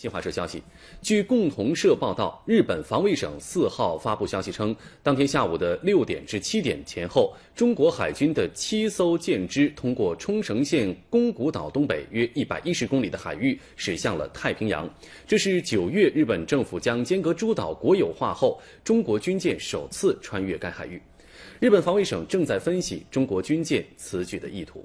新华社消息，据共同社报道，日本防卫省四号发布消息称，当天下午的六点至七点前后，中国海军的七艘舰只通过冲绳县宫古岛东北约一百一十公里的海域，驶向了太平洋。这是九月日本政府将间隔诸岛国有化后，中国军舰首次穿越该海域。日本防卫省正在分析中国军舰此举的意图。